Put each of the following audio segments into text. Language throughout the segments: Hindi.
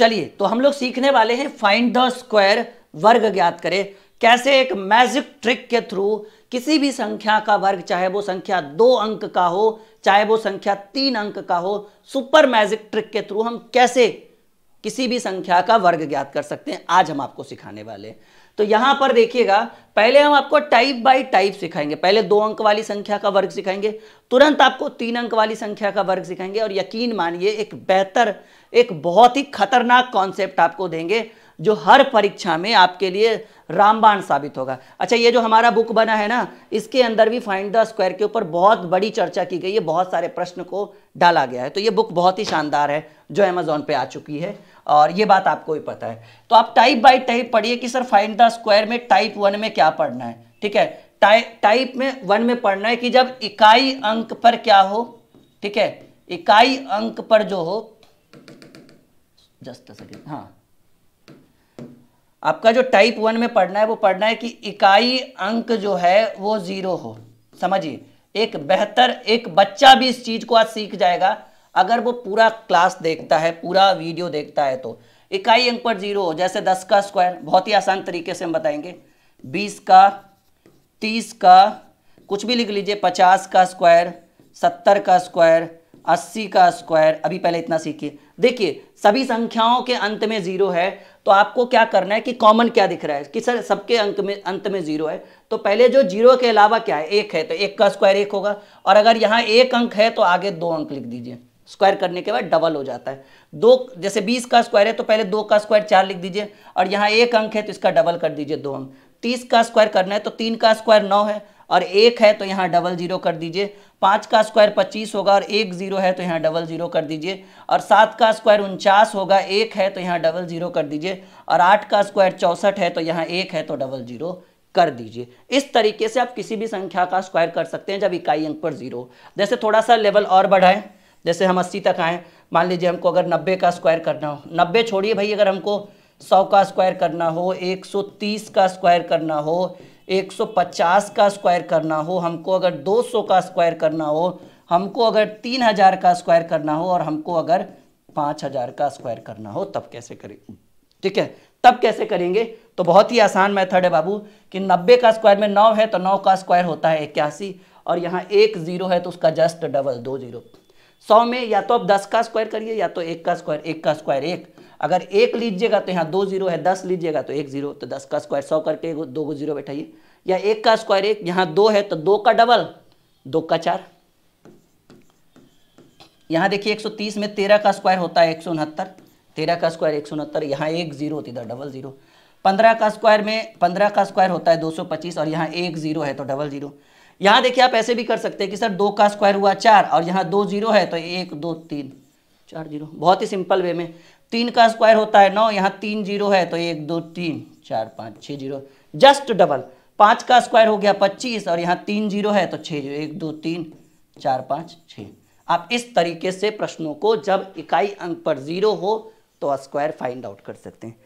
चलिए तो हम लोग सीखने वाले हैं फाइंड द स्क्वायर वर्ग ज्ञात करें कैसे एक मैजिक ट्रिक के थ्रू किसी भी संख्या का वर्ग चाहे वो संख्या दो अंक का हो चाहे वो संख्या तीन अंक का हो सुपर मैजिक ट्रिक के थ्रू हम कैसे किसी भी संख्या का वर्ग ज्ञात कर सकते हैं आज हम आपको सिखाने वाले हैं तो यहां पर देखिएगा पहले हम आपको टाइप बाय टाइप सिखाएंगे पहले दो अंक वाली संख्या का वर्ग सिखाएंगे तुरंत आपको तीन अंक वाली संख्या का वर्ग सिखाएंगे और यकीन मानिए एक बेहतर एक बहुत ही खतरनाक कॉन्सेप्ट आपको देंगे जो हर परीक्षा में आपके लिए रामबाण साबित होगा अच्छा ये जो हमारा बुक बना है ना इसके अंदर भी फाइंड द स्क्वायर के ऊपर बहुत बड़ी चर्चा की गई है बहुत सारे प्रश्न को डाला गया है तो ये बुक बहुत ही शानदार है जो अमेजोन पे आ चुकी है और ये बात आपको भी पता है तो आप टाइप बाई टाइप पढ़िए कि सर फाइंड द स्क्वायर में टाइप वन में क्या पढ़ना है ठीक है टाइप में वन में पढ़ना है कि जब इकाई अंक पर क्या हो ठीक है इकाई अंक पर जो हो जस्ट हाँ आपका जो टाइप वन में पढ़ना है वो पढ़ना है कि इकाई अंक जो है वो ज़ीरो हो समझिए एक बेहतर एक बच्चा भी इस चीज़ को आज सीख जाएगा अगर वो पूरा क्लास देखता है पूरा वीडियो देखता है तो इकाई अंक पर जीरो हो जैसे दस का स्क्वायर बहुत ही आसान तरीके से हम बताएंगे बीस का तीस का कुछ भी लिख लीजिए पचास का स्क्वायर सत्तर का स्क्वायर अस्सी का स्क्वायर अभी पहले इतना सीखिए देखिए सभी संख्याओं के अंत में जीरो है तो आपको क्या करना है कि कॉमन क्या दिख रहा है कि सर सबके अंक में अंत में जीरो है तो पहले जो जीरो के अलावा क्या है एक है तो एक का स्क्वायर एक होगा और अगर यहाँ एक अंक है तो आगे दो अंक लिख दीजिए स्क्वायर करने के बाद डबल हो जाता है दो जैसे बीस का स्क्वायर है तो पहले दो का स्क्वायर चार लिख दीजिए और यहाँ एक अंक है तो इसका डबल कर दीजिए दो अंक तीस का स्क्वायर करना है तो तीन का स्क्वायर नौ है और एक है तो यहाँ डबल जीरो कर दीजिए पाँच का स्क्वायर पच्चीस होगा और एक जीरो है तो यहाँ डबल जीरो कर दीजिए और सात का स्क्वायर उनचास होगा एक है तो यहाँ डबल जीरो कर दीजिए और आठ का स्क्वायर चौंसठ है तो यहाँ एक है तो डबल जीरो कर दीजिए इस तरीके से आप किसी भी संख्या का स्क्वायर कर सकते हैं जब इकाई अंक पर जीरो जैसे थोड़ा सा लेवल और बढ़ाएं जैसे हम अस्सी तक आएँ मान लीजिए हमको अगर नब्बे का स्क्वायर करना हो नब्बे छोड़िए भाई अगर हमको सौ का स्क्वायर करना हो एक सौ तीस का स्क्वायर करना हो 150 का स्क्वायर करना हो हमको अगर 200 का स्क्वायर करना हो हमको अगर 3000 का स्क्वायर करना हो और हमको अगर 5000 का स्क्वायर करना हो तब कैसे करें ठीक है तब कैसे करेंगे तो बहुत ही आसान मेथड है बाबू कि 90 का स्क्वायर में 9 है तो 9 का स्क्वायर होता है इक्यासी और यहाँ एक जीरो है तो उसका जस्ट डबल दो जीरो सौ में या तो आप दस का स्क्वायर करिए या तो एक का स्क्वायर एक का स्क्वायर एक अगर एक लीजिएगा तो यहाँ दो जीरो है दस लीजिएगा तो एक जीरो तो दस का स्क्वायर सौ करके दो को जीरो बैठाइए या एक का स्क्वायर एक यहाँ दो है तो दो का डबल दो का चार यहाँ देखिए 130 में तेरह का स्क्वायर होता है एक सौ उनहत्तर तेरह का स्क्वायर एक सौ उनहत्तर यहाँ एक जीरो तो इधर डबल जीरो पंद्रह का स्क्वायर में पंद्रह का स्क्वायर होता है दो सौ पच्चीस और यहाँ एक जीरो है तो डबल जीरो यहाँ देखिए आप ऐसे भी कर सकते हैं कि सर दो का स्क्वायर हुआ चार और यहाँ दो जीरो है तो एक दो तीन चार जीरो बहुत ही सिंपल वे में तीन का स्क्वायर होता है नौ यहाँ तीन जीरो है तो एक दो तीन चार पाँच छः जीरो जस्ट डबल पाँच का स्क्वायर हो गया पच्चीस और यहाँ तीन जीरो है तो छः जीरो एक दो तीन चार पाँच छः आप इस तरीके से प्रश्नों को जब इकाई अंक पर जीरो हो तो स्क्वायर फाइंड आउट कर सकते हैं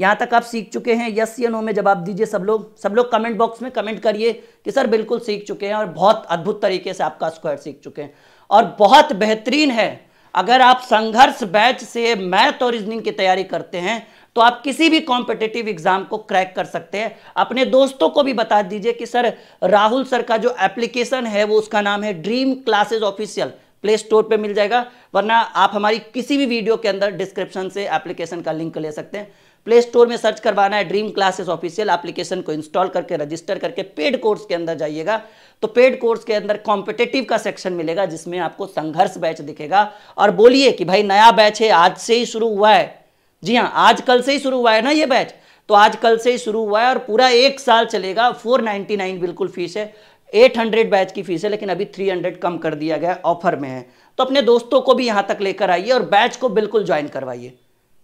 यहाँ तक आप सीख चुके हैं यस या नो में जवाब दीजिए सब लोग सब लोग कमेंट बॉक्स में कमेंट करिए कि सर बिल्कुल सीख चुके हैं और बहुत अद्भुत तरीके से आपका स्क्वायर सीख चुके हैं और बहुत बेहतरीन है अगर आप संघर्ष बैच से मैथ और रीजनिंग की तैयारी करते हैं तो आप किसी भी कॉम्पिटेटिव एग्जाम को क्रैक कर सकते हैं अपने दोस्तों को भी बता दीजिए कि सर राहुल सर का जो एप्लीकेशन है वो उसका नाम है dream classes official play store पे मिल जाएगा वरना आप हमारी किसी भी वीडियो के अंदर डिस्क्रिप्शन से एप्लीकेशन का लिंक ले सकते हैं प्ले स्टोर में सर्च करवाना है ड्रीम क्लासेस ऑफिशियल एप्लीकेशन को इंस्टॉल करके रजिस्टर करके पेड कोर्स के अंदर जाइएगा तो पेड कोर्स के अंदर कॉम्पिटेटिव का सेक्शन मिलेगा जिसमें आपको संघर्ष बैच दिखेगा और बोलिए कि भाई नया बैच है आज से ही शुरू हुआ है जी हाँ आज कल से ही शुरू हुआ है ना ये बैच तो आज कल से ही शुरू हुआ है और पूरा एक साल चलेगा 499 बिल्कुल फीस है 800 बैच की फीस है लेकिन अभी 300 कम कर दिया गया ऑफर में है तो अपने दोस्तों को भी यहाँ तक लेकर आइए और बैच को बिल्कुल ज्वाइन करवाइए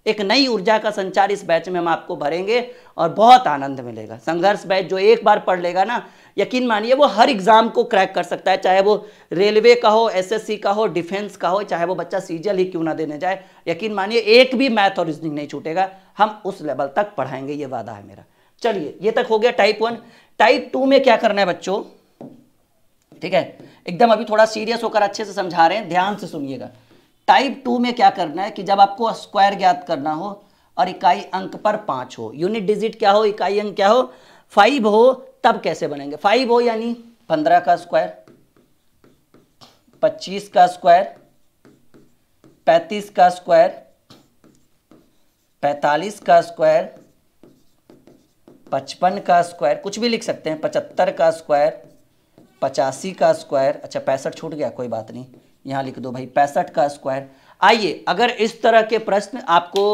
एक नई ऊर्जा का संचार इस बैच में हम आपको भरेंगे और बहुत आनंद मिलेगा संघर्ष बैच जो एक बार पढ़ लेगा ना यकीन मानिए वो हर एग्ज़ाम को क्रैक कर सकता है चाहे वो रेलवे का हो एसएससी का हो डिफेंस का हो चाहे वो बच्चा सीजल ही e क्यों ना देने जाए यकीन मानिए एक भी मैथ और रीजनिंग नहीं छूटेगा हम उस लेवल तक पढ़ाएंगे ये वादा है मेरा चलिए ये तक हो गया टाइप वन टाइप टू में क्या करना है बच्चों ठीक है एकदम अभी थोड़ा सीरियस होकर अच्छे से समझा रहे हैं ध्यान से सुनिएगा टाइप टू में क्या करना है कि जब आपको स्क्वायर ज्ञात करना हो और इकाई अंक पर पांच हो यूनिट डिजिट क्या हो इकाई अंक क्या हो फाइव हो तब कैसे बनेंगे फाइव हो यानी पंद्रह का स्क्वायर पच्चीस का स्क्वायर पैंतीस का स्क्वायर पैंतालीस का स्क्वायर पचपन का स्क्वायर कुछ भी लिख सकते हैं पचहत्तर का स्क्वायर पचासी का स्क्वायर अच्छा पैंसठ छूट गया कोई बात नहीं यहाँ लिख दो भाई पैंसठ का स्क्वायर आइए अगर इस तरह के प्रश्न आपको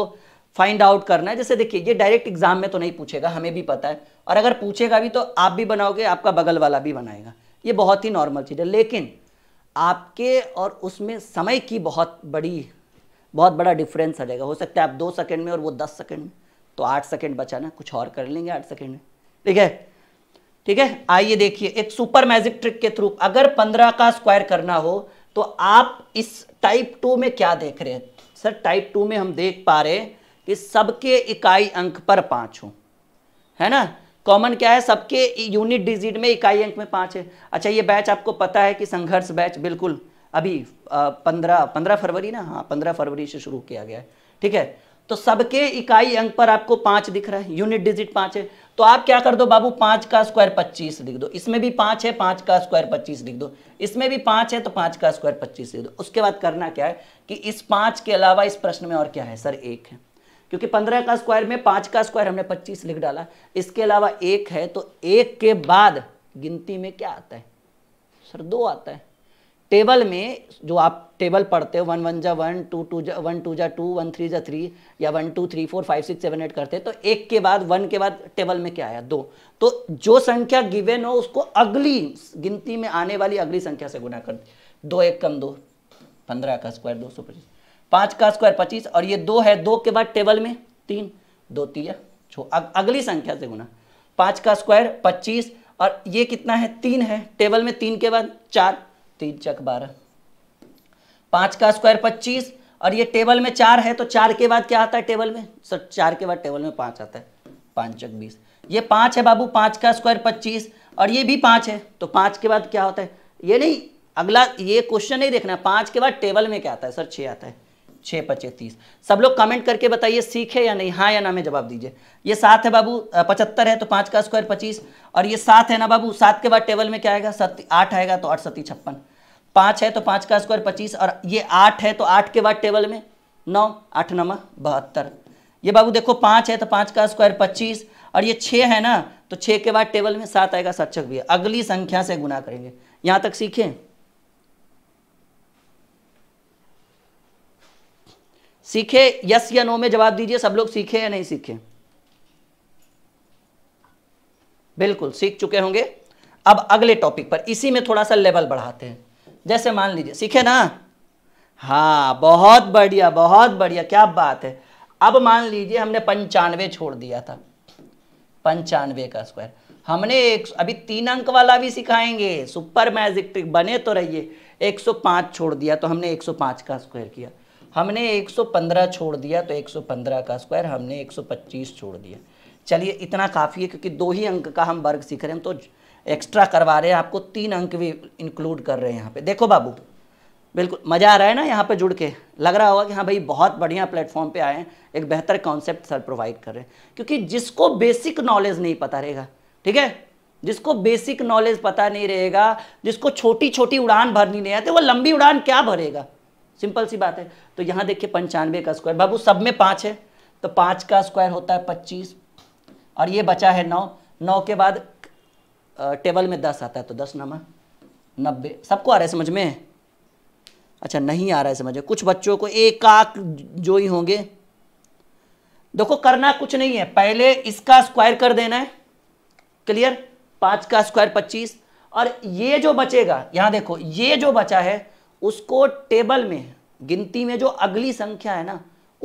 फाइंड आउट करना है जैसे देखिए ये डायरेक्ट एग्जाम में तो नहीं पूछेगा हमें भी पता है और अगर पूछेगा भी तो आप भी बनाओगे आपका बगल वाला भी बनाएगा ये बहुत ही नॉर्मल चीज़ है लेकिन आपके और उसमें समय की बहुत बड़ी बहुत बड़ा डिफरेंस आ जाएगा हो सकता है आप दो सेकंड में और वो दस सेकंड में तो आठ सेकंड बचाना कुछ और कर लेंगे आठ सेकंड में ठीक है ठीक है आइए देखिए एक सुपर मैजिक ट्रिक के थ्रू अगर पंद्रह का स्क्वायर करना हो तो आप इस टाइप टू में क्या देख रहे हैं सर टाइप टू में हम देख पा रहे कि सबके इकाई अंक पर पांच हो है ना कॉमन क्या है सबके यूनिट डिजिट में इकाई अंक में पांच है अच्छा ये बैच आपको पता है कि संघर्ष बैच बिल्कुल अभी पंद्रह पंद्रह फरवरी ना हाँ पंद्रह फरवरी से शुरू किया गया है ठीक है तो सबके इकाई अंक पर आपको पांच दिख रहा है यूनिट डिजिट पांच है तो आप क्या कर दो बाबू पांच का स्क्वायर पच्चीस लिख दो इसमें भी पांच है पांच का स्क्वायर पच्चीस लिख दो इसमें भी पांच है तो पांच का स्क्वायर पच्चीस लिख दो उसके बाद करना क्या है कि इस पांच के अलावा इस प्रश्न में और क्या है सर एक है क्योंकि पंद्रह का स्क्वायर में पांच का स्क्वायर हमने पच्चीस लिख डाला इसके अलावा एक है तो एक के बाद गिनती में क्या आता है सर दो आता है टेबल में जो आप टेबल पढ़ते हो वन वन जा वन टू टू जा वन टू जा टू वन थ्री जा थ्री या one two three four five six seven eight करते हैं तो एक के बाद वन के बाद टेबल में क्या आया दो तो जो संख्या गिवेन हो उसको अगली गिनती में आने वाली अगली संख्या से गुना कर दो एक कम दो पंद्रह का स्क्वायर दो सौ पच्चीस पाँच का स्क्वायर पच्चीस और ये दो है दो के बाद टेबल में तीन दो तीन छो अगली संख्या से गुना पाँच का स्क्वायर पच्चीस और ये कितना है तीन है टेबल में तीन के बाद चार तीन चक बारह पांच का स्क्वायर पच्चीस और ये टेबल में चार है तो चार के बाद क्या आता है टेबल में सर चार के बाद टेबल में पांच आता है पांच चक बीस ये पांच है बाबू पांच का स्क्वायर पच्चीस और ये भी पांच है तो पांच के बाद क्या होता है ये नहीं अगला ये क्वेश्चन नहीं देखना पांच के बाद टेबल में क्या आता है सर छह आता है छह पचे तीस सब लोग कमेंट करके बताइए सीखे या नहीं हाँ या ना में जवाब दीजिए ये सात है बाबू पचहत्तर है तो पांच का स्क्वायर पच्चीस और ये सात है ना बाबू सात के बाद टेबल में क्या आएगा सत्य आठ आएगा तो आठ सती छप्पन पाँच है तो पाँच का स्क्वायर पच्चीस और ये आठ है तो आठ के बाद टेबल में नौ आठ नमा बहत्तर ये बाबू देखो पाँच है तो पाँच का स्क्वायर पच्चीस और ये छः है ना तो छः के बाद टेबल में सात आएगा सचक भी अगली संख्या से गुना करेंगे यहाँ तक सीखें सीखे यस या नो में जवाब दीजिए सब लोग सीखे या नहीं सीखे बिल्कुल सीख चुके होंगे अब अगले टॉपिक पर इसी में थोड़ा सा लेवल बढ़ाते हैं जैसे मान लीजिए सीखे ना हाँ बहुत बढ़िया बहुत बढ़िया क्या बात है अब मान लीजिए हमने पंचानवे छोड़ दिया था पंचानवे का स्क्वायर हमने एक अभी तीन अंक वाला भी सिखाएंगे सुपर मैजिक ट्रिक बने तो रहिए 105 छोड़ दिया तो हमने 105 का स्क्वायर किया हमने 115 छोड़ दिया तो 115 का स्क्वायर हमने 125 छोड़ दिया चलिए इतना काफ़ी है क्योंकि दो ही अंक का हम वर्ग सीख रहे हैं तो एक्स्ट्रा करवा रहे हैं आपको तीन अंक भी इंक्लूड कर रहे हैं यहाँ पे देखो बाबू बिल्कुल मज़ा आ रहा है ना यहाँ पे जुड़ के लग रहा होगा कि हाँ भाई बहुत बढ़िया प्लेटफॉर्म पे आए हैं एक बेहतर कॉन्सेप्ट सर प्रोवाइड कर रहे हैं क्योंकि जिसको बेसिक नॉलेज नहीं पता रहेगा ठीक है जिसको बेसिक नॉलेज पता नहीं रहेगा जिसको छोटी छोटी उड़ान भरनी नहीं आती वो लंबी उड़ान क्या भरेगा सिंपल सी बात है तो यहाँ देखिए पंचानवे का स्क्वायर बाबू सब में पाँच है तो पाँच का स्क्वायर होता है पच्चीस और ये बचा है नौ नौ के बाद टेबल में दस आता है तो दस नंबर नब्बे सबको आ रहा है समझ में अच्छा नहीं आ रहा है समझ में कुछ बच्चों को एकाक जो ही होंगे देखो करना कुछ नहीं है पहले इसका स्क्वायर कर देना है क्लियर पाँच का स्क्वायर पच्चीस और ये जो बचेगा यहाँ देखो ये जो बचा है उसको टेबल में गिनती में जो अगली संख्या है ना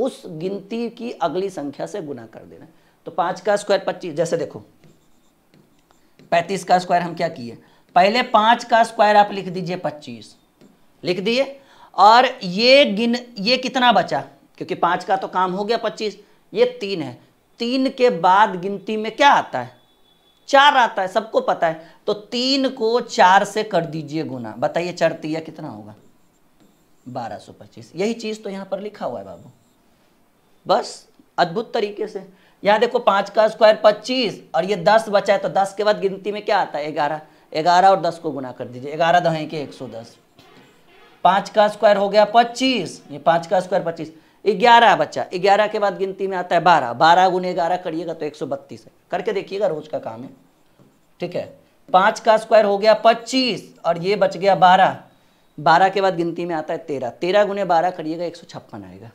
उस गिनती की अगली संख्या से गुना कर देना है तो पाँच का स्क्वायर पच्चीस जैसे देखो पैंतीस का स्क्वायर हम क्या किए पहले पाँच का स्क्वायर आप लिख दीजिए पच्चीस लिख दिए और ये गिन ये कितना बचा क्योंकि पाँच का तो काम हो गया पच्चीस ये तीन है तीन के बाद गिनती में क्या आता है चार आता है सबको पता है तो तीन को चार से कर दीजिए गुना बताइए चढ़ती है कितना होगा बारह सौ पच्चीस यही चीज़ तो यहाँ पर लिखा हुआ है बाबू बस अद्भुत तरीके से यहाँ देखो पाँच का स्क्वायर पच्चीस और ये दस बचा है तो दस के बाद गिनती में क्या आता है ग्यारह ग्यारह और दस को गुना कर दीजिए ग्यारह दहें के एक सौ दस पाँच का स्क्वायर हो गया पच्चीस ये पाँच का स्क्वायर पच्चीस ग्यारह बच्चा ग्यारह के बाद गिनती में आता है बारह बारह गुने ग्यारह करिएगा तो एक सौ बत्तीस है करके देखिएगा रोज का काम है ठीक है पाँच का स्क्वायर हो गया पच्चीस और ये बच गया बारह बारह के बाद गिनती में आता है तेरह तेरह गुने बारह करिएगा एक सौ छप्पन आएगा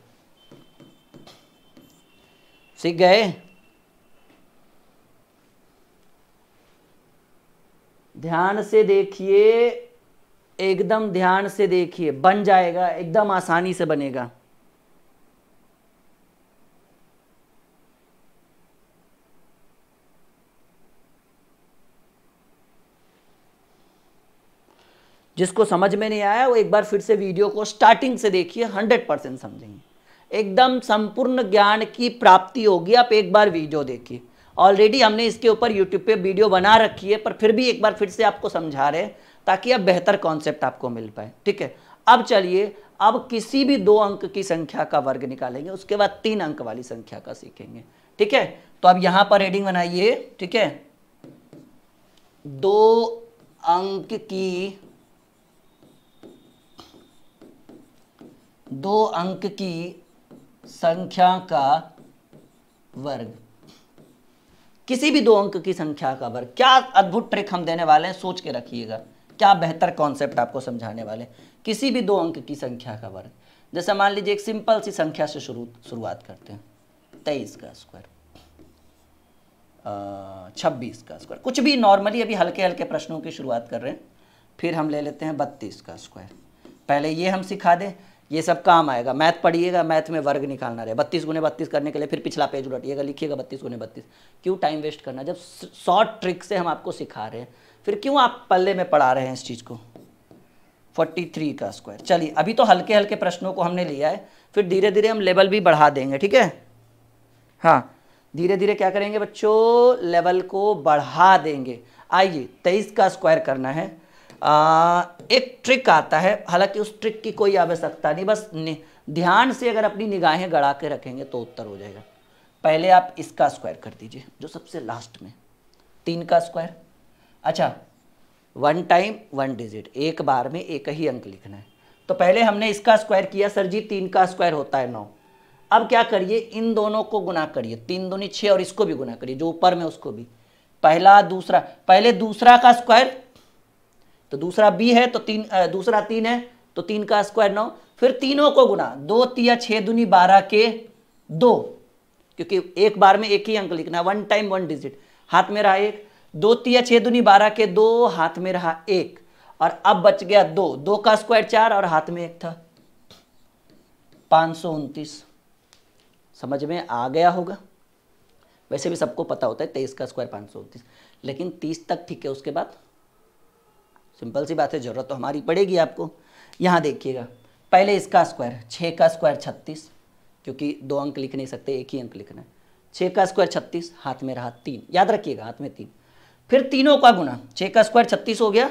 सीख गए ध्यान से देखिए एकदम ध्यान से देखिए बन जाएगा एकदम आसानी से बनेगा जिसको समझ में नहीं आया वो एक बार फिर से वीडियो को स्टार्टिंग से देखिए हंड्रेड परसेंट समझेंगे एकदम संपूर्ण ज्ञान की प्राप्ति होगी आप एक बार वीडियो देखिए ऑलरेडी हमने इसके ऊपर यूट्यूब पे वीडियो बना रखी है पर फिर भी एक बार फिर से आपको समझा रहे हैं ताकि अब बेहतर कॉन्सेप्ट आपको मिल पाए ठीक है अब चलिए अब किसी भी दो अंक की संख्या का वर्ग निकालेंगे उसके बाद तीन अंक वाली संख्या का सीखेंगे ठीक है तो अब यहां पर रेडिंग बनाइए ठीक है दो अंक की दो अंक की संख्या का वर्ग किसी भी दो अंक की संख्या का वर्ग क्या अद्भुत ट्रिक हम देने वाले हैं सोच के रखिएगा क्या बेहतर कॉन्सेप्ट आपको समझाने वाले किसी भी दो अंक की संख्या का वर्ग जैसे मान लीजिए एक सिंपल सी संख्या से शुरू शुरुआत करते हैं तेईस का स्क्वायर छब्बीस का स्क्वायर कुछ भी नॉर्मली अभी हल्के हल्के प्रश्नों की शुरुआत कर रहे हैं फिर हम ले लेते हैं बत्तीस का स्क्वायर पहले ये हम सिखा दें ये सब काम आएगा मैथ पढ़िएगा मैथ में वर्ग निकालना रहे बत्तीस गुने बत्तीस करने के लिए फिर पिछला पेज उलटिएगा लिखिएगा बत्तीस गुने बत्तीस क्यों टाइम वेस्ट करना जब शॉर्ट ट्रिक से हम आपको सिखा रहे हैं फिर क्यों आप पल्ले में पढ़ा रहे हैं इस चीज़ को 43 का स्क्वायर चलिए अभी तो हल्के हल्के प्रश्नों को हमने लिया है फिर धीरे धीरे हम लेवल भी बढ़ा देंगे ठीक है हाँ धीरे धीरे क्या करेंगे बच्चों लेवल को बढ़ा देंगे आइए तेईस का स्क्वायर करना है आ, एक ट्रिक आता है हालांकि उस ट्रिक की कोई आवश्यकता नहीं बस ध्यान से अगर अपनी निगाहें गड़ा के रखेंगे तो उत्तर हो जाएगा पहले आप इसका स्क्वायर कर दीजिए जो सबसे लास्ट में तीन का स्क्वायर अच्छा वन टाइम वन डिजिट एक बार में एक ही अंक लिखना है तो पहले हमने इसका स्क्वायर किया सर जी तीन का स्क्वायर होता है नौ अब क्या करिए इन दोनों को गुना करिए तीन दोनों छः और इसको भी गुना करिए जो ऊपर में उसको भी पहला दूसरा पहले दूसरा का स्क्वायर तो दूसरा बी है तो तीन दूसरा तीन है तो तीन का स्क्वायर नौ फिर तीनों को गुना दो तिया छः दुनी बारह के दो क्योंकि एक बार में एक ही अंक लिखना वन टाइम वन डिजिट हाथ में रहा एक दो तिया छः दुनी बारह के दो हाथ में रहा एक और अब बच गया दो दो का स्क्वायर चार और हाथ में एक था पाँच सौ उनतीस समझ में आ गया होगा वैसे भी सबको पता होता है तेईस का स्क्वायर पाँच सौ उनतीस लेकिन तीस तक ठीक है उसके बाद सिंपल सी बात है ज़रूरत तो हमारी पड़ेगी आपको यहाँ देखिएगा पहले इसका स्क्वायर छः का स्क्वायर छत्तीस क्योंकि दो अंक लिख नहीं सकते एक ही अंक लिखना है छः का स्क्वायर छत्तीस हाथ में रहा तीन याद रखिएगा हाथ में तीन फिर तीनों का गुना छः का स्क्वायर छत्तीस हो गया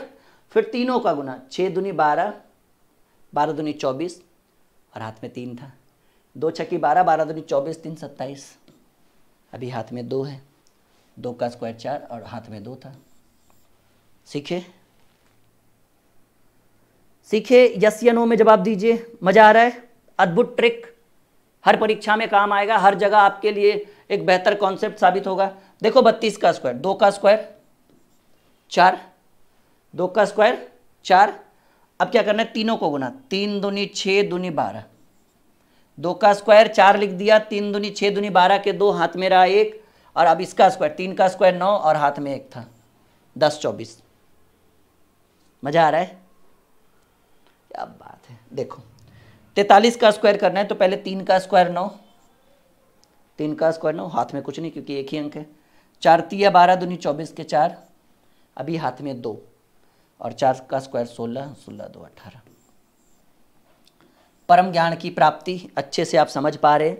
फिर तीनों का गुना छः दुनी बारह बारह दुनी चौबीस और हाथ में तीन था दो छकी बारह बारह दुनी चौबीस तीन सत्ताईस अभी हाथ में दो है दो का स्क्वायर चार और हाथ में दो था सीखे सीखे यस या नो में जवाब दीजिए मज़ा आ रहा है अद्भुत ट्रिक हर परीक्षा में काम आएगा हर जगह आपके लिए एक बेहतर कॉन्सेप्ट साबित होगा देखो बत्तीस का स्क्वायर दो का स्क्वायर चार दो का स्क्वायर चार अब क्या करना है तीनों को गुना तीन दुनी छः दुनी बारह दो का स्क्वायर चार लिख दिया तीन दुनी छः दुनी बारह के दो हाथ में रहा एक और अब इसका स्क्वायर तीन का स्क्वायर नौ और हाथ में एक था दस चौबीस मज़ा आ रहा है क्या बात है देखो तैतालीस का स्क्वायर करना है तो पहले तीन का स्क्वायर नौ तीन का स्क्वायर नौ हाथ में कुछ नहीं क्योंकि एक ही अंक है चार तीया बारह दूनी चौबीस के चार अभी हाथ में दो और चार का स्क्वायर सोलह सोलह दो अठारह परम ज्ञान की प्राप्ति अच्छे से आप समझ पा रहे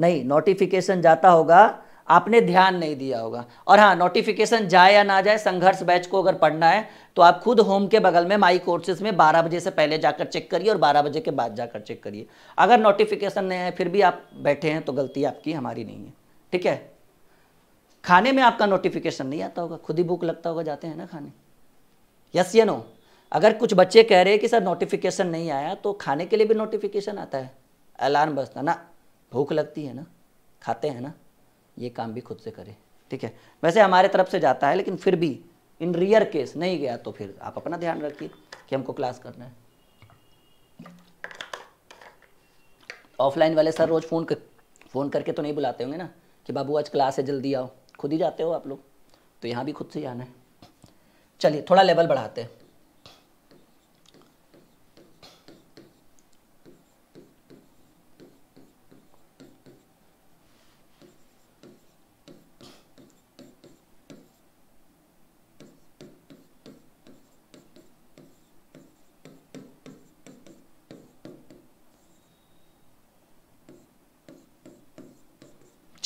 नहीं नोटिफिकेशन जाता होगा आपने ध्यान नहीं दिया होगा और हाँ नोटिफिकेशन जाए या ना जाए संघर्ष बैच को अगर पढ़ना है तो आप खुद होम के बगल में माई कोर्सेज में 12 बजे से पहले जाकर चेक करिए और 12 बजे के बाद जाकर चेक करिए अगर नोटिफिकेशन नहीं है फिर भी आप बैठे हैं तो गलती आपकी हमारी नहीं है ठीक है खाने में आपका नोटिफिकेशन नहीं आता होगा खुद ही भूख लगता होगा जाते हैं ना खाने यस ये नो अगर कुछ बच्चे कह रहे हैं कि सर नोटिफिकेशन नहीं आया तो खाने के लिए भी नोटिफिकेशन आता है अलार्म बजता ना भूख लगती है ना खाते हैं ना ये काम भी खुद से करें ठीक है वैसे हमारे तरफ से जाता है लेकिन फिर भी इन रियर केस नहीं गया तो फिर आप अपना ध्यान रखिए कि हमको क्लास करना है ऑफलाइन वाले सर रोज़ फ़ोन कर फ़ोन करके तो नहीं बुलाते होंगे ना कि बाबू आज क्लास है जल्दी आओ खुद ही जाते हो आप लोग तो यहाँ भी खुद से ही आना है चलिए थोड़ा लेवल बढ़ाते हैं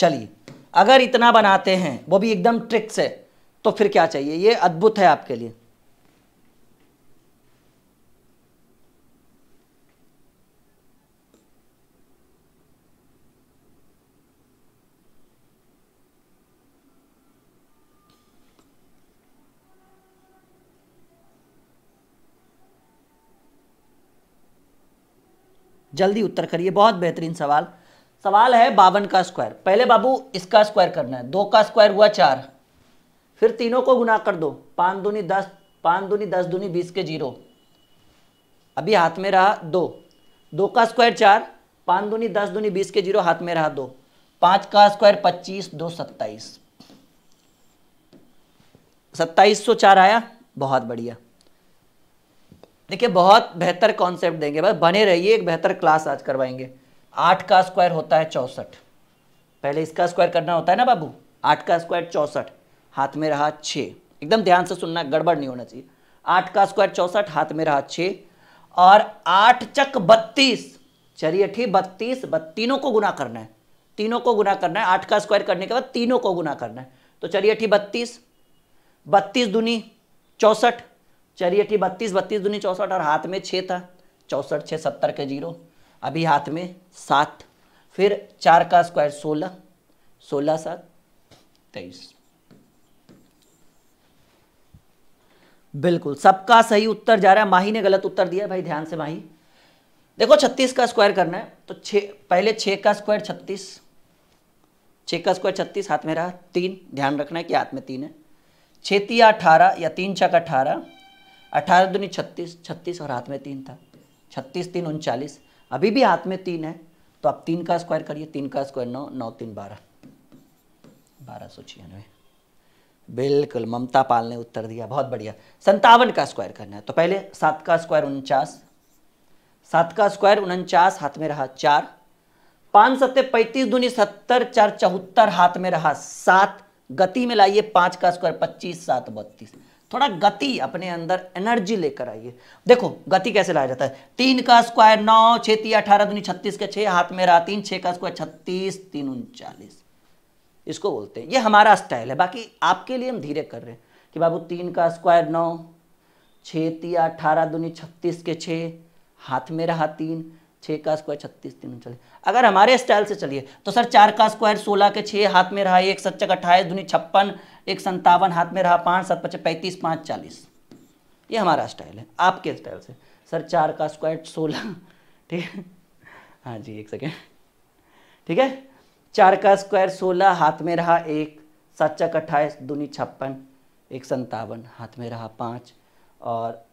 चलिए अगर इतना बनाते हैं वो भी एकदम ट्रिक से तो फिर क्या चाहिए ये अद्भुत है आपके लिए जल्दी उत्तर करिए बहुत बेहतरीन सवाल सवाल है बावन का स्क्वायर पहले बाबू इसका स्क्वायर करना है दो का स्क्वायर हुआ चार फिर तीनों को गुना कर दो पाँच दूनी दस पाँच दूनी दस दूनी बीस के जीरो अभी हाथ में रहा दो दो का स्क्वायर चार पाँच दूनी दस दूनी बीस के जीरो हाथ में रहा दो पाँच का स्क्वायर पच्चीस दो सत्ताईस सत्ताईस सौ चार आया बहुत बढ़िया देखिए बहुत बेहतर कॉन्सेप्ट देंगे बस बने रहिए एक बेहतर क्लास आज करवाएंगे आठ का स्क्वायर होता है चौसठ पहले इसका स्क्वायर करना होता है ना बाबू आठ का स्क्वायर चौसठ हाथ में रहा छः एकदम ध्यान से सुनना गड़बड़ नहीं होना चाहिए आठ का स्क्वायर चौसठ हाथ में रहा छः और आठ चक बत्तीस चलिए ठीक बत्तीस तीनों को गुना करना है तीनों को गुना करना है आठ का स्क्वायर करने के बाद तीनों को गुना करना है तो चलिए ठीक बत्तीस बत्तीस दुनी चौसठ चलिए ठीक बत्तीस बत्तीस दुनी चौसठ और हाथ में छः था चौसठ छः सत्तर के जीरो अभी हाथ में सात फिर चार का स्क्वायर सोलह सोलह सात तेईस बिल्कुल सबका सही उत्तर जा रहा है माही ने गलत उत्तर दिया भाई ध्यान से माही देखो छत्तीस का स्क्वायर करना है तो छ पहले छ का स्क्वायर छत्तीस छः का स्क्वायर छत्तीस हाथ में रहा तीन ध्यान रखना है कि हाथ में तीन है छतिया अठारह या तीन छक अठारह अठारह दूनी छत्तीस छत्तीस और हाथ में तीन था छत्तीस तीन उनचालीस अभी भी हाथ में तीन है तो आप तीन का स्क्वायर करिए तीन का स्क्वायर नौ नौ तीन बारह बारह सौ छियानवे बिल्कुल ममता पाल ने उत्तर दिया बहुत बढ़िया संतावन का स्क्वायर करना है तो पहले सात का स्क्वायर उनचास सात का स्क्वायर उनचास हाथ में रहा चार पाँच सत्ते पैंतीस दूनी सत्तर चार चौहत्तर हाथ में रहा सात गति में लाइए पाँच का स्क्वायर पच्चीस सात बत्तीस थोड़ा गति अपने अंदर एनर्जी लेकर आइए देखो गति कैसे लाया जाता है तीन का स्क्वायर नौ छः अठारह दूनी छत्तीस के छह हाथ में रहा तीन छह का स्क्वायर छत्तीस तीन उनचालीस इसको बोलते हैं ये हमारा स्टाइल है बाकी आपके लिए हम धीरे कर रहे हैं कि बाबू तीन का स्क्वायर नौ छः अठारह दूनी छत्तीस के छः हाथ में रहा तीन छः का स्क्वायर छत्तीस तीन चले अगर हमारे स्टाइल से चलिए तो सर चार का स्क्वायर सोलह के छः हाथ में रहा एक सच्चक अट्ठाईस दूनी छप्पन एक संतावन हाथ में रहा पाँच सात पच्चीस पैंतीस पाँच चालीस ये हमारा स्टाइल है आपके स्टाइल से सर चार का स्क्वायर सोलह ठीक है हाँ जी एक सेकेंड ठीक है चार का स्क्वायर सोलह हाथ में रहा एक सात अट्ठाईस दूनी छप्पन एक संतावन हाथ में रहा पाँच और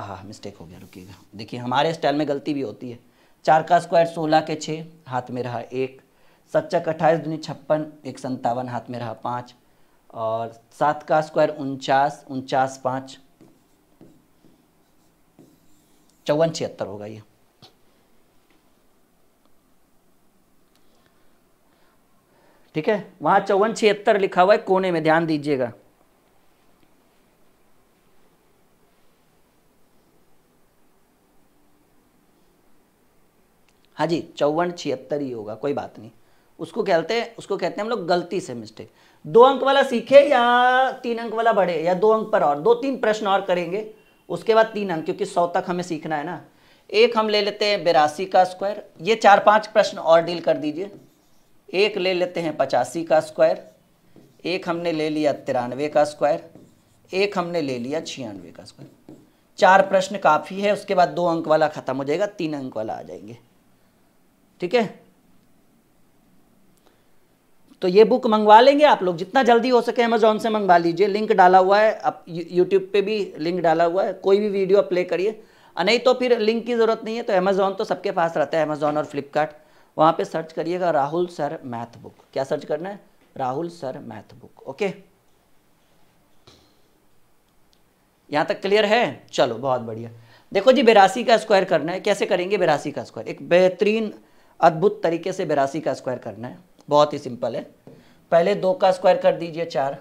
हाँ मिस्टेक हो गया रुकिएगा देखिए हमारे स्टाइल में गलती भी होती है चार का स्क्वायर सोलह के छः हाथ में रहा एक सच्चक अट्ठाईस दुनिया छप्पन एक संतावन हाथ में रहा पाँच और सात का स्क्वायर उनचास उनचास पाँच चौवन छिहत्तर होगा ये ठीक है वहाँ चौवन छिहत्तर लिखा हुआ है कोने में ध्यान दीजिएगा हाँ जी चौवन छिहत्तर ही होगा कोई बात नहीं उसको कहते हैं उसको कहते हैं हम लोग गलती से मिस्टेक दो अंक वाला सीखे या तीन अंक वाला बढ़े या दो अंक पर और दो तीन प्रश्न और करेंगे उसके बाद तीन अंक क्योंकि सौ तक हमें सीखना है ना एक हम ले लेते हैं बेरासी का स्क्वायर ये चार पांच प्रश्न और डील कर दीजिए एक ले लेते हैं पचासी का स्क्वायर एक हमने ले लिया तिरानवे का स्क्वायर एक हमने ले लिया छियानवे का स्क्वायर चार प्रश्न काफ़ी है उसके बाद दो अंक वाला ख़त्म हो जाएगा तीन अंक वाला आ जाएंगे ठीक है तो ये बुक मंगवा लेंगे आप लोग जितना जल्दी हो सके अमेजोन से मंगवा लीजिए लिंक डाला हुआ है आप यूट्यूब पे भी लिंक डाला हुआ है कोई भी वीडियो प्ले करिए नहीं तो फिर लिंक की ज़रूरत नहीं है तो अमेज़ोन तो सबके पास रहता है अमेज़ोन और फ्लिपकार्ट वहां पे सर्च करिएगा राहुल सर मैथ बुक क्या सर्च करना है Rahul sir math book okay यहां तक क्लियर है चलो बहुत बढ़िया देखो जी बेरासी का स्क्वायर करना है कैसे करेंगे बेरासी का स्क्वायर एक बेहतरीन अद्भुत तरीके से बेरासी का स्क्वायर करना है बहुत ही सिंपल है पहले दो का स्क्वायर कर दीजिए चार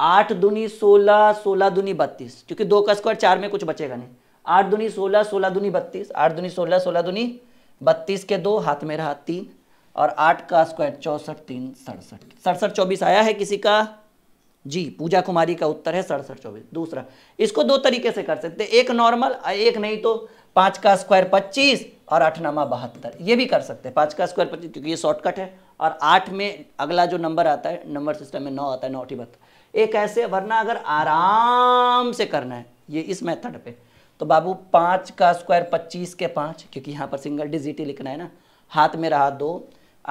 आठ दुनी सोलह सोलह दुनी बत्तीस क्योंकि दो का स्क्वायर चार में कुछ बचेगा नहीं आठ दुनी सोलह सोलह दुनी बत्तीस आठ दुनी सोलह सोलह दुनी बत्तीस के दो हाथ में रहा तीन और आठ का स्क्वायर चौसठ तीन सड़सठ सड़सठ चौबीस आया है किसी का जी पूजा कुमारी का उत्तर है सड़सठ चौबीस दूसरा इसको दो तरीके से कर सकते एक नॉर्मल एक नहीं तो पाँच का स्क्वायर पच्चीस और आठ नामा बहत्तर ये भी कर सकते हैं पाँच का स्क्वायर पच्चीस क्योंकि ये शॉर्टकट है और आठ में अगला जो नंबर आता है नंबर सिस्टम में नौ आता है नौ बहत्तर एक ऐसे वरना अगर आराम से करना है ये इस मेथड पे तो बाबू पाँच का स्क्वायर पच्चीस के पाँच क्योंकि यहाँ पर सिंगल डिजिट ही लिखना है ना हाथ में रहा दो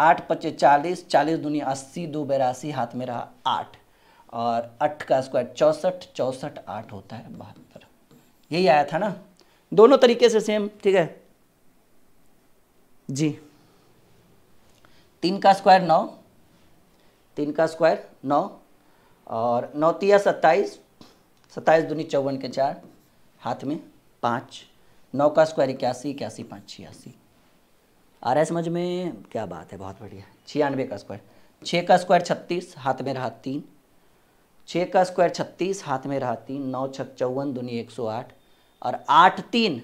आठ पच्चीस चालीस चालीस दुनिया अस्सी दो बेरासी हाथ में रहा आठ और अठ का स्क्वायर चौंसठ चौंसठ आठ होता है बहत्तर यही आया था ना दोनों तरीके से सेम ठीक है जी तीन का स्क्वायर नौ तीन का स्क्वायर नौ और नौतिया सत्ताईस सत्ताईस दूनी चौवन के चार हाथ में पाँच नौ का स्क्वायर इक्यासी इक्यासी पाँच छियासी आ रहा है समझ में क्या बात है बहुत बढ़िया छियानवे का स्क्वायर छः का स्क्वायर छत्तीस हाथ में रहा तीन छः का स्क्वायर छत्तीस हाथ में रहा तीन नौ छः चौवन दूनी एक सौ आठ और आठ तीन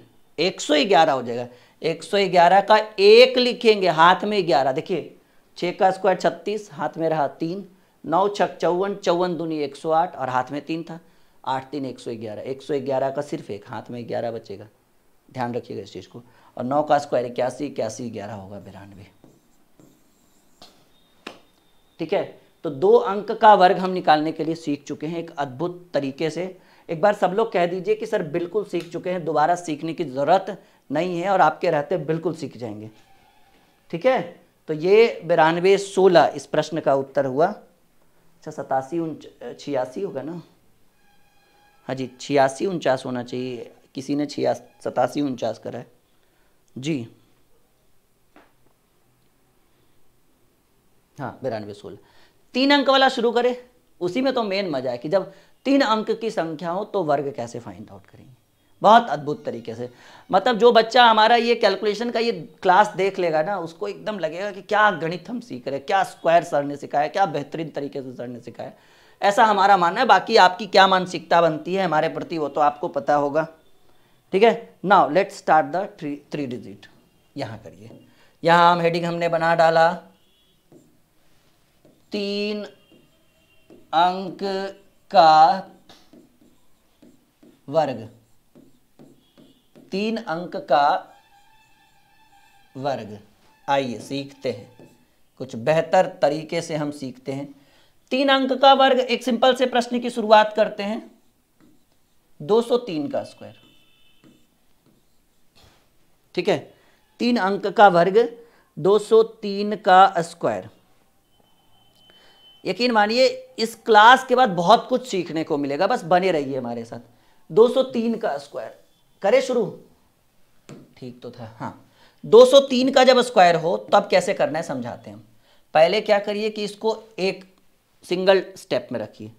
एक सौ ग्यारह हो जाएगा 111 का एक लिखेंगे हाथ में ग्यारह देखिए छः का स्क्वायर छत्तीस हाथ में रहा तीन नौ छक चौवन चौवन दूनी एक सौ आठ और हाथ में तीन था आठ तीन एक सौ ग्यारह एक सौ ग्यारह का सिर्फ एक हाथ में ग्यारह बचेगा ध्यान रखिएगा इस चीज़ को और नौ का स्क्वायर इक्यासी इक्यासी ग्यारह होगा बिरानवे ठीक है तो दो अंक का वर्ग हम निकालने के लिए सीख चुके हैं एक अद्भुत तरीके से एक बार सब लोग कह दीजिए कि सर बिल्कुल सीख चुके हैं दोबारा सीखने की ज़रूरत नहीं है और आपके रहते बिल्कुल सीख जाएंगे ठीक है तो ये बिरानवे सोलह इस प्रश्न का उत्तर हुआ अच्छा सतासी उन छियासी होगा ना हाँ जी छियासी उनचास होना चाहिए किसी ने छियास सतासी उनचास करा है जी हाँ बिरानवे सोलह तीन अंक वाला शुरू करें उसी में तो मेन मजा है कि जब तीन अंक की संख्या हो तो वर्ग कैसे फाइंड आउट करेंगे बहुत अद्भुत तरीके से मतलब जो बच्चा हमारा ये कैलकुलेशन का ये क्लास देख लेगा ना उसको एकदम लगेगा कि क्या गणित हम सीख रहे क्या स्क्वायर सर ने सिखाया क्या बेहतरीन तरीके से सर ने सिखाया ऐसा हमारा मानना है बाकी आपकी क्या मानसिकता बनती है हमारे प्रति वो तो आपको पता होगा ठीक है now let start the three three digit यहाँ करिए यहाँ हम हेडिंग हमने बना डाला तीन अंक का वर्ग तीन अंक का वर्ग आइए सीखते हैं कुछ बेहतर तरीके से हम सीखते हैं तीन अंक का वर्ग एक सिंपल से प्रश्न की शुरुआत करते हैं 203 का स्क्वायर ठीक है तीन अंक का वर्ग 203 का स्क्वायर यकीन मानिए इस क्लास के बाद बहुत कुछ सीखने को मिलेगा बस बने रहिए हमारे साथ 203 का स्क्वायर करे शुरू ठीक तो था हाँ 203 का जब स्क्वायर हो तब कैसे करना है समझाते हैं हम पहले क्या करिए कि इसको एक सिंगल स्टेप में रखिए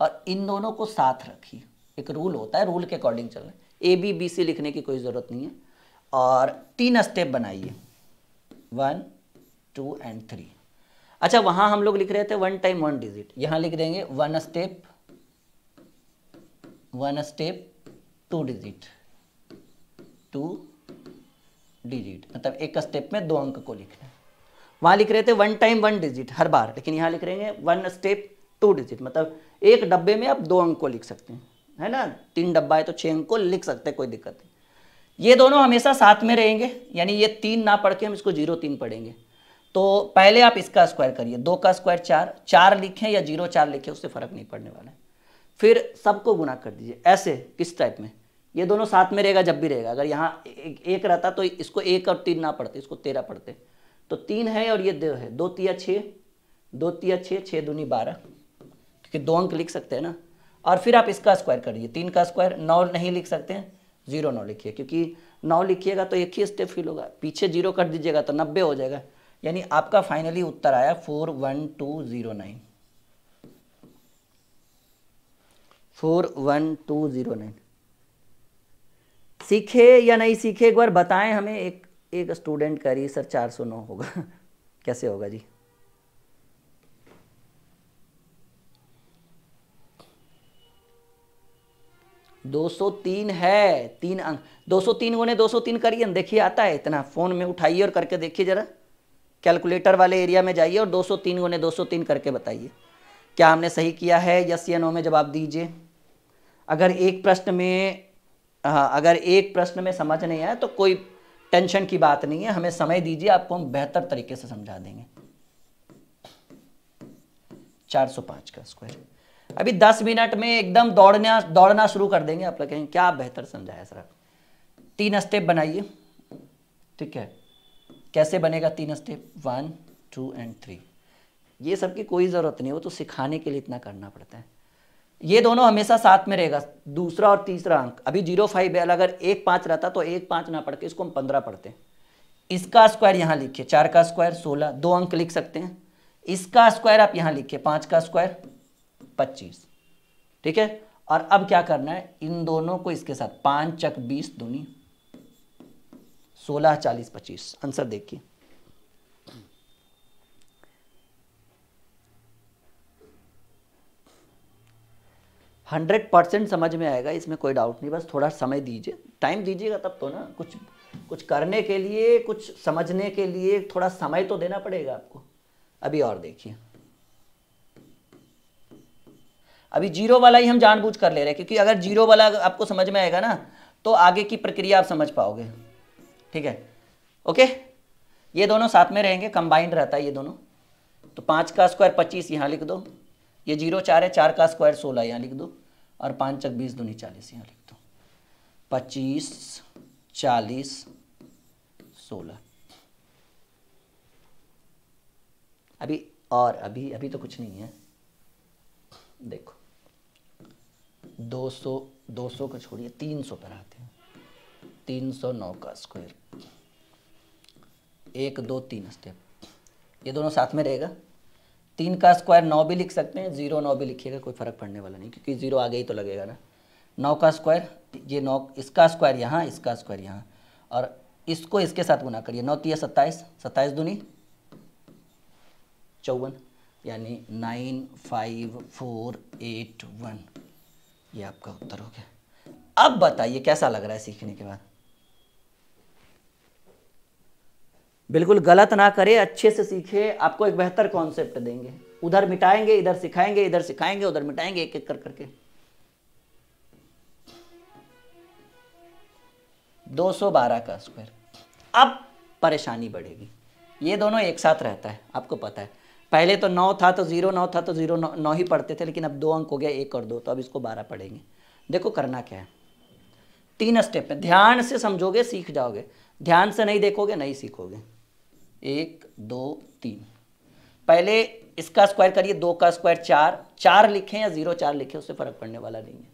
और इन दोनों को साथ रखिए एक रूल होता है रूल के अकॉर्डिंग चल है ए बी बी सी लिखने की कोई ज़रूरत नहीं है और तीन स्टेप बनाइए वन टू एंड थ्री अच्छा वहां हम लोग लिख रहे थे वन टाइम वन डिजिट यहां लिख देंगे one step one step two digit two digit मतलब एक स्टेप में दो अंक को लिखना है वहां लिख रहे थे वन टाइम वन डिजिट हर बार लेकिन यहाँ लिख रहे हैं वन स्टेप टू डिजिट मतलब एक डब्बे में आप दो अंक को लिख सकते हैं है ना तीन डब्बा है तो छह अंक को लिख सकते हैं कोई दिक्कत नहीं ये दोनों हमेशा साथ में रहेंगे यानी ये तीन ना पढ़ के हम इसको जीरो तीन पढ़ेंगे तो पहले आप इसका स्क्वायर करिए दो का स्क्वायर चार चार लिखें या जीरो चार लिखें उससे फर्क नहीं पड़ने वाला है फिर सबको गुना कर दीजिए ऐसे किस टाइप में ये दोनों साथ में रहेगा जब भी रहेगा अगर यहाँ एक, एक रहता तो इसको एक और तीन ना पड़ते इसको तेरह पड़ते तो तीन है और ये दो है दो तिया छः दो तिया छः छः दूनी बारह क्योंकि दो अंक लिख सकते हैं ना और फिर आप इसका स्क्वायर करिए तीन का स्क्वायर नौ नहीं लिख सकते हैं जीरो नौ लिखिए क्योंकि नौ लिखिएगा तो एक ही स्टेप फिल होगा पीछे जीरो कर दीजिएगा तो नब्बे हो जाएगा यानी आपका फाइनली उत्तर आया four one two zero nine four one two zero nine सीखे या नहीं सीखे एक बार बताएं हमें एक एक स्टूडेंट करिए रही सर चार सौ नौ होगा कैसे होगा जी दो सौ तीन है तीन अंक दो सौ तीन गुने दो सौ तीन करिए देखिए आता है इतना फ़ोन में उठाइए और करके देखिए ज़रा कैलकुलेटर वाले एरिया में जाइए और दो सौ तीन गुने दो सौ तीन करके बताइए क्या हमने सही किया है यस या नो में जवाब दीजिए अगर एक प्रश्न में हाँ, अगर एक प्रश्न में समझ नहीं आया तो कोई टेंशन की बात नहीं है हमें समय दीजिए आपको हम बेहतर तरीके से समझा देंगे 405 का स्क्वायर अभी 10 मिनट में एकदम दौड़ना दौड़ना शुरू कर देंगे आप लोग कहेंगे क्या बेहतर समझाया सर तीन स्टेप बनाइए ठीक है कैसे बनेगा तीन step one two and three ये सब की कोई ज़रूरत नहीं वो तो सिखाने के लिए इतना करना पड़ता है ये दोनों हमेशा साथ में रहेगा दूसरा और तीसरा अंक अभी जीरो फाइव है अगर एक पाँच रहता तो एक पाँच ना पढ़ के इसको हम पंद्रह पढ़ते हैं इसका स्क्वायर यहाँ लिखिए चार का स्क्वायर सोलह दो अंक लिख सकते हैं इसका स्क्वायर आप यहाँ लिखिए पाँच का स्क्वायर पच्चीस ठीक है और अब क्या करना है इन दोनों को इसके साथ पाँच चक बीस दूनी सोलह चालीस पच्चीस आंसर देखिए हंड्रेड परसेंट समझ में आएगा इसमें कोई डाउट नहीं बस थोड़ा समय दीजिए टाइम दीजिएगा तब तो ना कुछ कुछ करने के लिए कुछ समझने के लिए थोड़ा समय तो देना पड़ेगा आपको अभी और देखिए अभी जीरो वाला ही हम जानबूझ कर ले रहे हैं क्योंकि अगर जीरो वाला आपको समझ में आएगा ना तो आगे की प्रक्रिया आप समझ पाओगे ठीक है ओके ये दोनों साथ में रहेंगे कंबाइंड रहता है ये दोनों तो पाँच का स्क्वायर पच्चीस यहाँ लिख दो ये जीरो चार है चार का स्क्वायर सोलह यहाँ लिख दो और पाँच चक बीस दूनी चालीस यहाँ लिख दो पच्चीस चालीस सोलह अभी और अभी अभी तो कुछ नहीं है देखो दो सौ दो सौ को छोड़िए तीन सौ पर आते हैं तीन सौ नौ का स्क्वायर एक दो तीन स्टेप ये दोनों साथ में रहेगा तीन का स्क्वायर नौ भी लिख सकते हैं जीरो नौ भी लिखिएगा कोई फर्क पड़ने वाला नहीं क्योंकि जीरो आगे ही तो लगेगा ना नौ का स्क्वायर ये नौ इसका स्क्वायर यहाँ इसका स्क्वायर यहाँ और इसको इसके साथ गुना करिए नौ तीय सत्ताईस सत्ताईस दूनी चौवन यानी nine five four eight one ये आपका उत्तर हो गया अब बताइए कैसा लग रहा है सीखने के बाद बिल्कुल गलत ना करे अच्छे से सीखे आपको एक बेहतर कॉन्सेप्ट देंगे उधर मिटाएंगे इधर सिखाएंगे इधर सिखाएंगे उधर मिटाएंगे एक एक कर करके 212 का स्क्वायर अब परेशानी बढ़ेगी ये दोनों एक साथ रहता है आपको पता है पहले तो नौ था तो ज़ीरो नौ था तो ज़ीरो नौ, नौ ही पढ़ते थे लेकिन अब दो अंक हो गया एक और दो तो अब इसको बारह पढ़ेंगे देखो करना क्या है तीन स्टेप है ध्यान से समझोगे सीख जाओगे ध्यान से नहीं देखोगे नहीं सीखोगे एक दो तीन पहले इसका स्क्वायर करिए दो का स्क्वायर चार चार लिखें या जीरो चार लिखें उससे फर्क पड़ने वाला नहीं है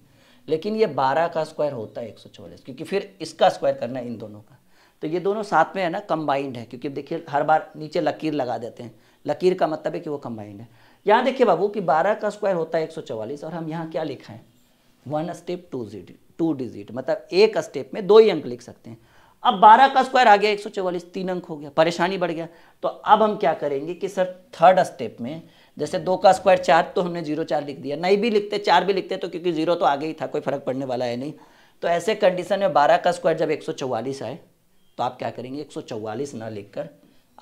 लेकिन ये बारह का स्क्वायर होता है एक सौ चौबीस क्योंकि फिर इसका स्क्वायर करना है इन दोनों का तो ये दोनों साथ में है ना कंबाइंड है क्योंकि देखिए हर बार नीचे लकीर लगा देते हैं लकीर का मतलब है कि वो कंबाइंड है यहाँ देखिए बाबू कि बारह का स्क्वायर होता है एक सौ चौवालीस और हम यहाँ क्या लिखा है one step two digit two digit मतलब एक स्टेप में दो ही अंक लिख सकते हैं अब बारह का स्क्वायर आ गया एक सौ चौवालीस तीन अंक हो गया परेशानी बढ़ गया तो अब हम क्या करेंगे कि सर थर्ड स्टेप में जैसे दो का स्क्वायर चार तो हमने जीरो चार लिख दिया नहीं भी लिखते चार भी लिखते तो क्योंकि जीरो तो आगे ही था कोई फर्क पड़ने वाला है नहीं तो ऐसे कंडीशन में बारह का स्क्वायर जब एक सौ चौवालीस आए तो आप क्या करेंगे एक सौ चौवालीस ना लिखकर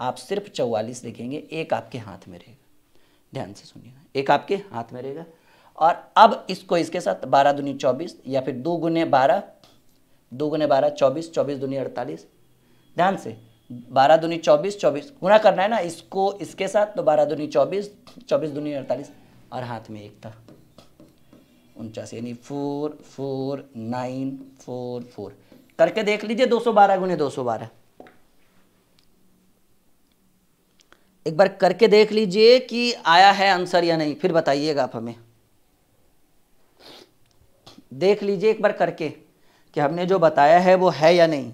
आप सिर्फ चौवालीस लिखेंगे एक आपके हाथ में रहेगा ध्यान से सुनिएगा एक आपके हाथ में रहेगा और अब इसको इसके साथ बारह दुनिया चौबीस या फिर दो गुने बारह दो गुने बारह चौबीस चौबीस दूनी अड़तालीस ध्यान से बारह दूनी चौबीस चौबीस गुना करना है ना इसको इसके साथ तो बारह दूनी चौबीस चौबीस दूनी अड़तालीस और हाथ में एक था उनचास यानी four four nine four four करके देख लीजिए दो सौ बारह गुने दो सौ बारह एक बार करके देख लीजिए कि आया है आंसर या नहीं फिर बताइएगा आप हमें देख लीजिए एक बार करके कि हमने जो बताया है वो है या नहीं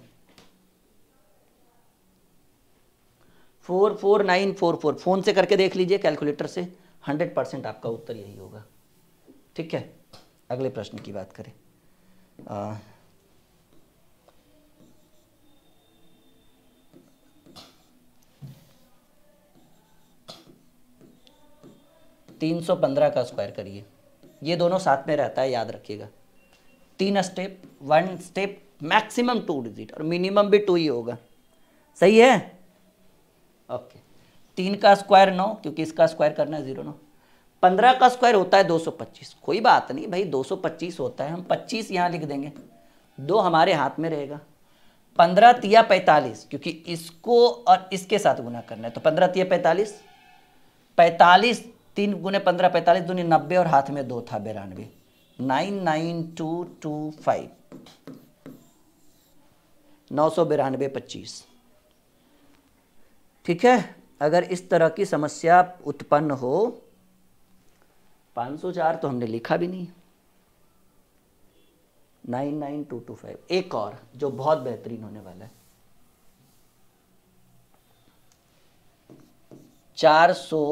four four nine four four phone से करके देख लीजिए कैलकुलेटर से हंड्रेड परसेंट आपका उत्तर यही होगा ठीक है अगले प्रश्न की बात करें आ, तीन सौ पंद्रह का स्क्वायर करिए ये दोनों साथ में रहता है याद रखिएगा तीन step one step maximum two digit और मिनिमम भी टू ही होगा सही है ओके तीन का स्क्वायर नौ क्योंकि इसका स्क्वायर करना है जीरो नौ पंद्रह का स्क्वायर होता है दो सौ पच्चीस कोई बात नहीं भाई दो सौ पच्चीस होता है हम पच्चीस यहाँ लिख देंगे दो हमारे हाथ में रहेगा पंद्रह तिया पैंतालीस क्योंकि इसको और इसके साथ गुना करना है तो पंद्रह तिया पैंतालीस पैंतालीस तीन गुने पंद्रह पैंतालीस दूनी नब्बे और हाथ में दो था बिरानवे nine nine two two five नौ सौ बिरानवे पच्चीस ठीक है अगर इस तरह की समस्या उत्पन्न हो 504 तो हमने लिखा भी नहीं nine nine two two five एक और जो बहुत बेहतरीन होने वाला है चार सौ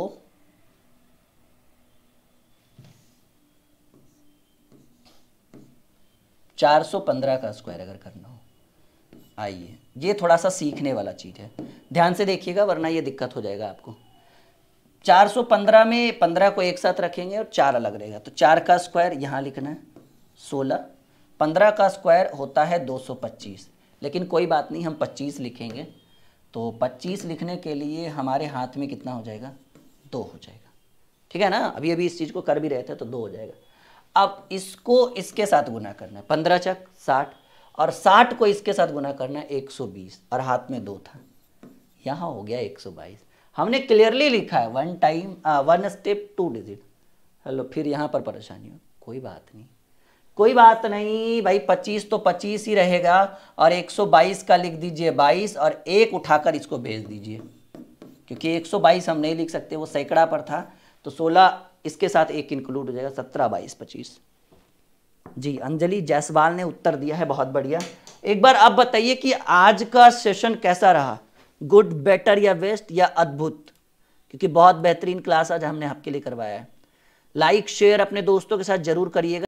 415 का स्क्वायर अगर करना हो आइए ये थोड़ा सा सीखने वाला चीज़ है ध्यान से देखिएगा वरना ये दिक्कत हो जाएगा आपको 415 में 15 को एक साथ रखेंगे और चार अलग रहेगा तो चार का स्क्वायर यहाँ लिखना है सोलह पंद्रह का स्क्वायर होता है 225 लेकिन कोई बात नहीं हम 25 लिखेंगे तो 25 लिखने के लिए हमारे हाथ में कितना हो जाएगा दो हो जाएगा ठीक है ना अभी अभी इस चीज़ को कर भी रहे थे तो दो हो जाएगा अब इसको इसके साथ गुना करना है पंद्रह चक साठ और साठ को इसके साथ गुना करना है एक सौ बीस और हाथ में दो था यहाँ हो गया एक सौ बाईस हमने क्लियरली लिखा है one time one step two digit hello फिर यहाँ पर परेशानी हो कोई बात नहीं कोई बात नहीं भाई 25 तो 25 ही रहेगा और 122 का लिख दीजिए 22 और एक उठाकर इसको भेज दीजिए क्योंकि 122 हम नहीं लिख सकते वो सैकड़ा पर था तो सोलह इसके साथ एक इंक्लूड हो जाएगा सत्रह बाईस पच्चीस जी अंजलि जायसवाल ने उत्तर दिया है बहुत बढ़िया एक बार आप बताइए कि आज का सेशन कैसा रहा गुड बेटर या वेस्ट या अद्भुत क्योंकि बहुत बेहतरीन क्लास आज हमने आपके लिए करवाया है लाइक शेयर अपने दोस्तों के साथ जरूर करिएगा